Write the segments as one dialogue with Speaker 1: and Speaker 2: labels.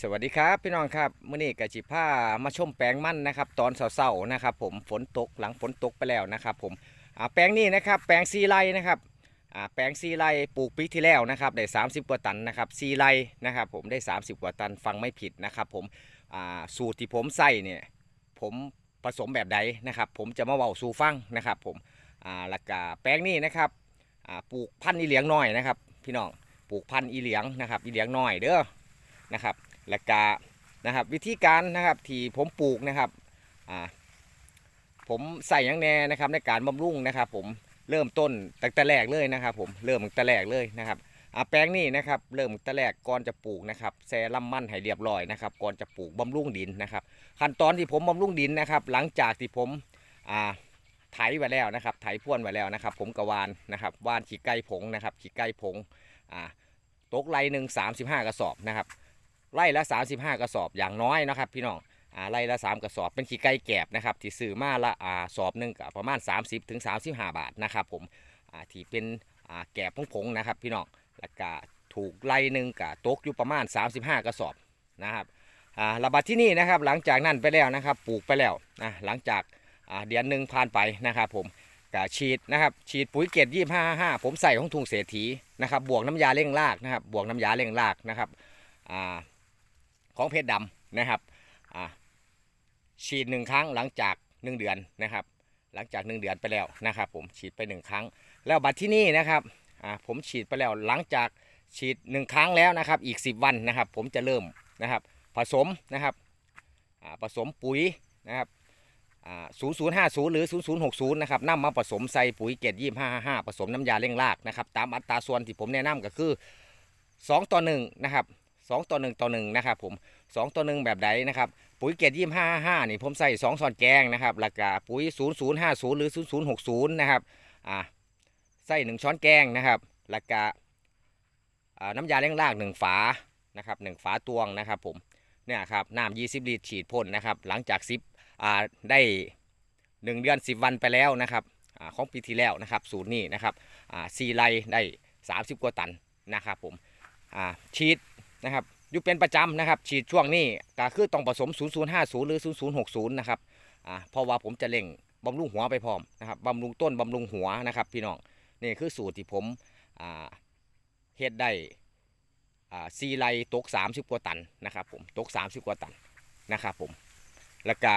Speaker 1: สวัสดีครับพี่น้องครับมื่อนี้กะจิผ้ามาชมแปลงมั่นนะครับ ตอนเสาๆนะครับ ผมฝนตกหลังฝนตกไปแล้วนะครับ ผมแปลงนี้นะครับ แปลงซีไรนะครับแปลงซีไรปลูกปีที่แล้วนะครับ ได้ 30กว่าตันนะครับซีไรนะครับ ผมได้ 30 กว่าตันฟังไม่ผิดนะครับ ผมสูตรที่ผมใส่เนี่ยผมผสมแบบใดนะครับ ผมจะมาเบาสู่ฟังนะครับ ผมหลักกาแปลงนี้นะครับปลูกพันธุ์อีเหลียงน้อยนะครับพี่น้องปลูกพันธุ์อีเหลียงนะครับ อีเหลียงน้อยเด้อนะครับและกานะครับวิธีการนะครับที่ผมปลูกนะครับผมใส่ยังแนนะครับ ในการบำรุงนะครับผมเริ่มต้นตั้งแต่แรกเลยนะครับ ผมเริ่มตั้งแต่แรกเลยนะครับอแปลงนี่นะครับเริ่มตั้งแต่แรกก่อนจะปลูกนะครับแซ่ลำมันให้เรียบร้อยนะครับ ก่อนจะปลูกบำรุงดินนะครับ ขั้นตอนที่ผมบำรุงดินนะครับ หลังจากที่ผมไถไว้แล้วนะครับไถพ่วนไว้แล้วนะครับ ผมกวานนะครับวานขี้ไก่ผงนะครับ ขี้ไก่ผงตกไรหนึ่งสามสิบห้ากระสอบนะครับไล่ละ 35 กระสอบอย่างน้อยนะครับ พี่น้องอไล่ละ 3 กระสอบเป็นขี้ไก่แกบนะครับที่ซื้อมาละอ่าสอบหนึ่งกับประมาณ 30ถึง35 บาทนะครับผมที่เป็น่แกบผงๆนะครับ พี่น้องแล้วก็ถูกไล่หนึ่งกับตกอยู่ประมาณ 35 กระสอบนะครับระบาดที่นี่นะครับหลังจากนั่นไปแล้วนะครับ ปลูกไปแล้วนะหลังจากเดือนหนึ่งผ่านไปนะครับผมกับฉีดนะครับฉีดปุ๋ยเกรดยี่ห้าห้าผมใส่ของถุงเศรษฐีนะครับบวกน้ำยาเร่งรากนะครับบวกน้ำยาเร่งรากนะครับอ่าของเพชรดำนะครับฉีดหนึ่งครั้งหลังจาก 1 เดือนนะครับ หลังจาก 1 เดือนไปแล้วนะครับ ผมฉีดไป 1 ครั้ง แล้วบัดที่นี่นะครับผมฉีดไปแล้วหลังจากฉีด 1 ครั้งแล้วนะครับอีก 10 วันนะครับ ผมจะเริ่มนะครับ ผสมนะครับผสมปุ๋ยนะครับ0050 หรือ 0060นะครับน้ำมาผสมใส่ปุ๋ยเกล็ด2555ผสมน้ำยาเ้่งรากนะครับ ตามอัตราส่วนที่ผมแนะนำก็คือ 2 ต่อ1นะครับ2ต่อ1ต่อ1นะครับผม2ต่อ1แบบใดนะครับปุ๋ยเกรดยี่ห้าห้านี่ผมใส่2ส่อนแกงนะครับราคาปุ๋ย0050 หรือ 0060นะครับอ่าใส่ 1ช้อนแกงนะครับคาอ่าน้ำยาเลี้ยงรากหนึ่งฝานะครับงฝาตวงนะครับผมเนี่ยครับน้ำยี่สิบลิตรฉีดพ่นนะครับหลังจากซ่าได้1 เดือน 10 วันไปแล้วนะครับอของปีที่แล้วนะครับสูตรนี้นะครับสี่ไรีได้ 30 กว่าตันนะครับผมฉีดนะครับอยู่เป็นประจำนะครับฉีดช่วงนี้ก็คือต้องผสม 0050 หรือ 0060 นะครับอ่าเพราะว่าผมจะเล่งบำรุงหัวไปพร้อมนะครับบำรุงต้นบำรุงหัวนะครับพี่น้อง นี่คือสูตรที่ผมอ่าเฮ็ดได้อ่าซีไรตก 30กว่าตันนะครับผมตก 30 กว่าตันนะครับผม แล้วก็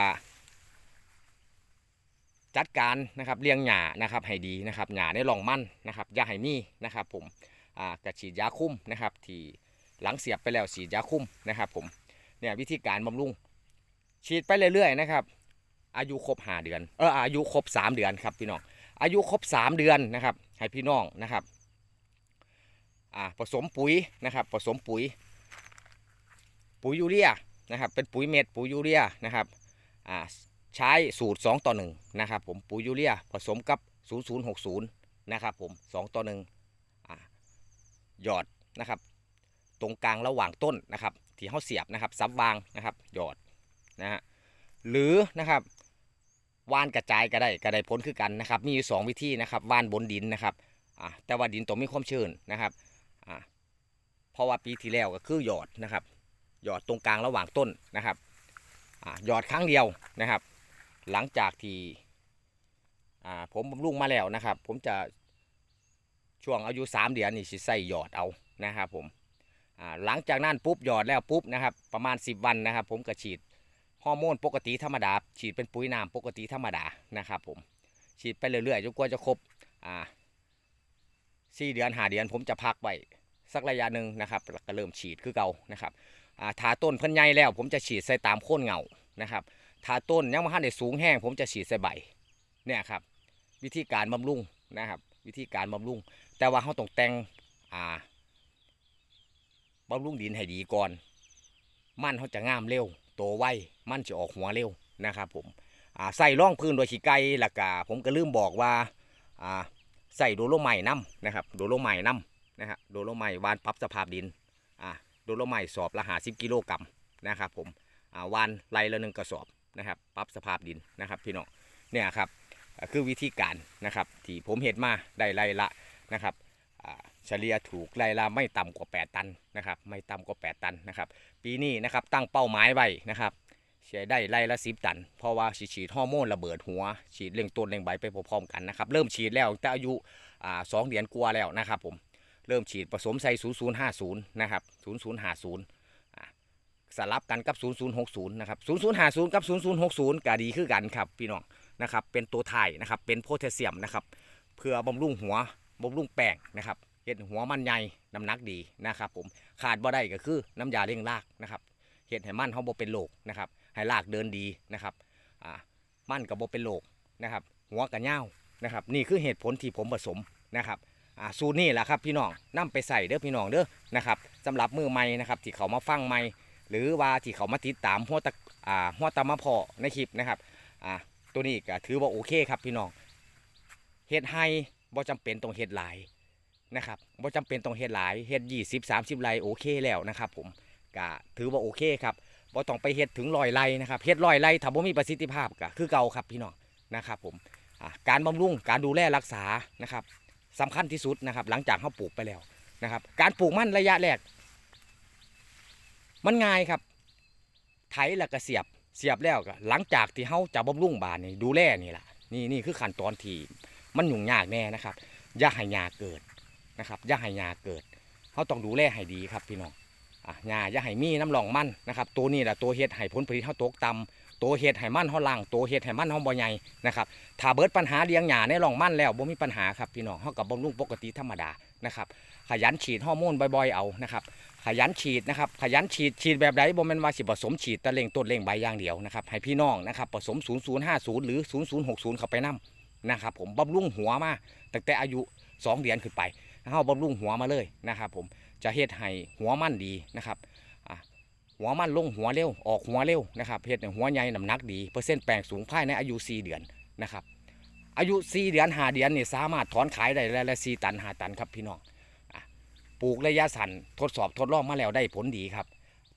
Speaker 1: จัดการนะครับเลี้ยงหญ้านะครับให้ดีนะครับหญ้าไดหล่องมั่นนะครับอย่าให้มีนะครับผมอ่ากระฉีดยาคุ้มนะครับที่หลังเสียบไปแล้วฉีดยาคุ้มนะครับ ผม เนี่ยวิธีการบำรุง ฉีดไปเรื่อยๆนะครับ อายุครบหาเดือน เอออายุครบสามเดือนครับ พี่น้อง อายุครบสามเดือนนะครับให้พี่น้องนะครับ อ่าผสมปุ๋ยนะครับ ผสมปุ๋ย ปุ๋ยยูเรียนะครับ เป็นปุ๋ยเม็ดปุ๋ยยูเรียนะครับ อ่าใช้สูตร2ต่อ1นะครับผมปุ๋ยยูเรียผสมกับ 0060 นะครับ ผม 2 ต่อ1อ่าหยอดนะครับตรงกลางระหว่างต้นนะครับ ที่เขาเสียบนะครับซับวางนะครับ หยอดนะฮะหรือนะครับว่านกระจายก็ได้ ก็ได้พ้นคือกันนะครับ มีอยู่สองวิธีนะครับว่านบนดินนะครับแต่ว่าดินตรงมีความชื้นนะครับเพราะว่าปีที่แล้วก็คือหยอดนะครับ หยอดตรงกลางระหว่างต้นนะครับหยอดครั้งเดียวนะครับ หลังจากที่ผมบำรุงมาแล้วนะครับ ผมจะช่วงอายุ3เดือนนี่ใส่หยอดเอานะครับ ผมหลังจากนั้นปุ๊บหยอดแล้วปุ๊บนะครับ ประมาณ 10 วันนะครับ ผมก็ฉีดฮอร์โมน ปกติธรรมดา ฉีดเป็นปุ๋ยน้ำปกติธรรมดานะครับ ผมฉีดไปเรื่อยๆจนกว่าจะครบอ่าสี่เดือนหาเดือน ผมจะพักไว้สักระยะหนึ่งนะครับก็เริ่มฉีดคือเก่านะครับถาต้นเพิ่นใหญ่แล้ว ผมจะฉีดใส่ตามโค่นเงานะครับถาต้น ยังมาหันในสูงแห้งผมจะฉีดใส่ใบเนี่ยครับ วิธีการบำรุงนะครับ วิธีการบำรุงแต่ว่าเขาต้องแต่งอ่าบำรุงดินให้ดีก่อน มันเขาจะงามเร็ว โตไว มันจะออกหัวเร็วนะครับ ผมใส่ร่องพื้นโดยฉีไก่หลักกาผมก็ลืมบอกว่า ใส่โดโลไม้น้ำนะครับ โดโลไม้น้ำนะครับโดโลไม้วานปรับสภาพดิน โดโลไม้สอบละหาสิบกิโลกรัมนะครับ ผมวานไรละหนึ่งกระสอบนะครับปรับสภาพดินนะครับพี่น้อง เนี่ยครับ คือวิธีการนะครับที่ผมเห็นมาได้ไรละนะครับเฉลี่ยถูกไล่ลาไม่ต่ำกว่า 8 ตันนะครับ ไม่ต่ำกว่า 8 ตันนะครับ ปีนี้นะครับตั้งเป้าหมายไว้นะครับเฉียได้ไล่ละสิบตัน เพราะว่าฉีดฮอร์โมนระเบิดหัว ฉีดเร่งต้นเร่งใบไปพร้อมๆกันนะครับ เริ่มฉีดแล้ว แต่อายุสองเดือนกว่าแล้วนะครับผมเริ่มฉีดผสมใส่0050 นะครับ 0050สลับกันกับ 0060 นะครับ 0050 กับ 0060ก็ดีึ้นกันครับพี่น้องนะครับเป็นตัวถ่ายนะครับ เป็นโพแทสเซียมนะครับ เพื่อบำรุงหัวบำรุงแป้งนะครับเห็ดหัวมันใหญ่น้ำหนักดีนะครับผมขาดบ่ได้ก็คือน้ำยาเลี้ยงรากนะครับเห็ดไห้มันเขาบอเป็นโรคนะครับให้รากเดินดีนะครับอ่ามันกับบ่เป็นโรคนะครับหัวกระเน่านะครับนี่คือเหตุผลที่ผมผสมนะครับอสูตรนี่แหละครับพี่น้องนำไปใส่เด้อพี่น้องเด้อนะครับสำหรับมือใหม่นะครับที่เขามาฟังใหม่ หรือว่าที่เขามาติดตามหัวตะอ่าหัวตะมะพอในคลิปนะครับอ่าตัวนี้ก็ถือว่าโอเคครับพี่น้องเห็ดไฮบ่จำเป็นตรงเห็ดหลายนะครับว่าจำเป็นต้องเฮ็ดหลายเฮ็ดยี่สิบสามสิบไร่โอเคแล้วนะครับผมก็ถือว่าโอเคครับว่าต้องไปเฮ็ดถึงลอยไร่นะครับเฮ็ดลอยไร่ถ้าบ่มีประสิทธิภาพก็คือเก่าครับพี่น้องนะครับผมการบำรุง การดูแลรักษานะครับสำคัญที่สุดนะครับ หลังจากเขาปลูกไปแล้วนะครับ การปลูกมันระยะแรก มันง่ายครับไถแล้วก็เสียบ เสียบแล้วก็หลังจากที่เขาจะบำรุงบานนี่ดูแลนี่แหละนี่นี่คือขั้นตอนที่มันหยุ่งยากแน่นะครับอย่าให้ยาเกิดนะครับย่าให้ยาเกิด เขาต้องดูแลให้ดีครับพี่น้องอ่ะยาย่าให้มีน้ำหลองมั่นนะครับตัวนี้แหละตัวเห็ดให้ผลผลิตเขาตกต่ำตัวเห็ดให้มั่นเขาล่างตัวเห็ดให้มั่นเขาบ่ใหญ่นะครับ ถ้าเบิดปัญหาเลี้ยงหยาในหลองมั่นแล้วบ่มีปัญหาครับพี่น้องเขากับบำรุงปกติธรรมดานะครับ ขยันฉีดฮอร์โมนบ่อยๆเอานะครับ ขยันฉีดนะครับ ขยันฉีดฉีดแบบไหนบ่มันว่าสิผสมฉีดตะเล่งต้นเล่งใบอย่างเดียวนะครับให้พี่น้องนะครับผสม0050หรือ0060 เข้าไปนำนะครับผมบำรุงหัวมาตั้งแต่อายุ2เดือนขึ้นไปเฮาบำรุงหัวมาเลยนะครับผมจะเฮ็ดให้หัวมั่นดีนะครับหัวมั่นลงหัวเร็วออกหัวเร็วนะครับเฮ็ดหัวใหญ่น้ำหนักดีเปอร์เซ็นต์แปลงสูงภายในอายุ 4 เดือนนะครับอายุ 4 เดือน5เดือนนี่สามารถถอนขายได้และละ4ตัน 5 ตันครับพี่น้องปลูกระยะสั้นทดสอบทดลองมาแล้วได้ผลดีครับ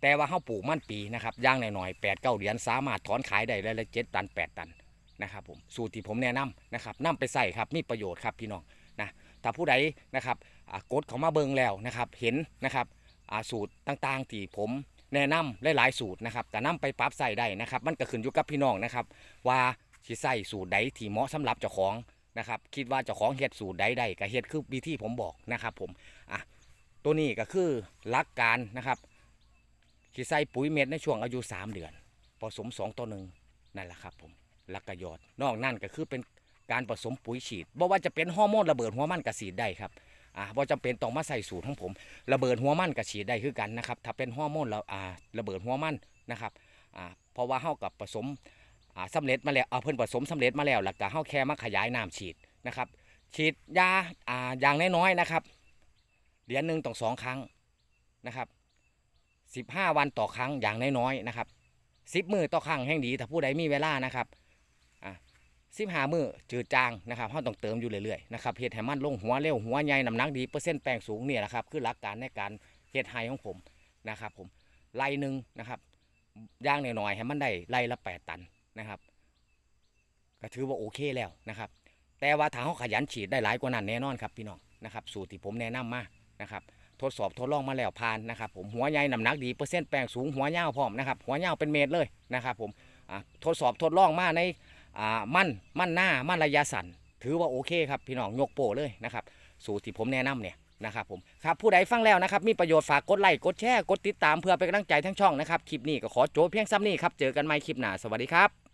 Speaker 1: แต่ว่าเฮาปลูกมั่นปีนะครับย่างหน่อยๆ8ปเก้าเดือน สามารถถอนขายได้และเจ็ตัน 8 ตันนะครับผมสูตรที่ผมแนะนำนะครับนำไปใส่ครับมีประโยชน์ครับพี่น้องถ้าผู้ใดนะครับกดเขามาเบิงแล้วนะครับเห็นนะครับสูตรต่างๆที่ผมแนะนำหลายๆสูตรนะครับแต่นำไปปรับใส่ได้นะครับ มันก็ขึ้นอยู่กับพี่น้องนะครับว่าสิใส่สูตรใดที่เหมาะสำหรับเจ้าของนะครับคิดว่าเจ้าของเห็ดสูตรใดใดก็เห็ดคือวิธีผมบอกนะครับผมอ่ะตัวนี้ก็คือหลักการนะครับสิใส่ปุ๋ยเม็ดในช่วงอายุ 3 เดือนผสม 2 ต่อหนึ่งนั่นแหละครับผมหลักกระยอดนอกนั่นก็คือเป็นการผสมปุ๋ยฉีดบ่ว่าจะเป็นฮอร์โมนระเบิดหัวมันกระสีได้ครับอ่าบ่จำเป็นต้องมาใส่สูตรของผม ระเบิดหัวมันกระสีได้คือกันนะครับ ถ้าเป็นฮอร์โมนเราอ่าระเบิดหัวมันนะครับอ่าเพราะว่าเฮากับผสมอ่าสำเร็จมาแล้วเอาเพิ่นผสมสำเร็จมาแล้วหลักการเฮาแค่มาขยายน้ำฉีดนะครับ ฉีดยาอ่าอย่างน้อยๆนะครับ เดือนหนึ่งต่อสองครั้งนะครับสิบห้าวันต่อครั้งอย่างน้อยๆนะครับสิบมือต่อครั้งแห่งดีถ้าผู้ใดมีเวลานะครับสิบหามือจืดจางนะครับเขาต้องเติมอยู่เรื่อยๆนะครับเห็ดไหมันลงหัวเร็วหัวใหญ่น้ำหนักดี เปอร์เซ็นต์แปลงสูงเนี่ยนะครับ คือหลักการในการเห็ดไฮของผมนะครับผมไล่หนึ่งนะครับย่างหน่อยๆให้มันได้ไล่ละแปดตันนะครับก็ถือว่าโอเคแล้วนะครับ แต่ว่าถ้าเขาขยันฉีดได้หลายกว่านั้นแน่นอนครับพี่น้องนะครับ สูตรที่ผมแนะนำมานะครับทดสอบทดลองมาแล้วผ่านนะครับผมหัวใหญ่น้ำหนักดีเปอร์เซ็นต์แปลงสูงหัวยาวพร้อมนะครับหัวยาวเป็นเมตรเลยนะครับผมทดสอบทดลองมาในมั่นมั่นหน้า มั่นระยะสั้นถือว่าโอเคครับ พี่น้องยกโปเลยนะครับ สูตรที่ผมแนะนำเนี่ยนะครับผม ครับผู้ใดฟังแล้วนะครับ มีประโยชน์ฝากกดไลค์กดแชร์ กดติดตามเพื่อเป็นกำลังใจทั้งช่องนะครับ คลิปนี้ก็ขอโจเพียงซ้ำนี้ครับ เจอกันใหม่คลิปหน้าสวัสดีครับ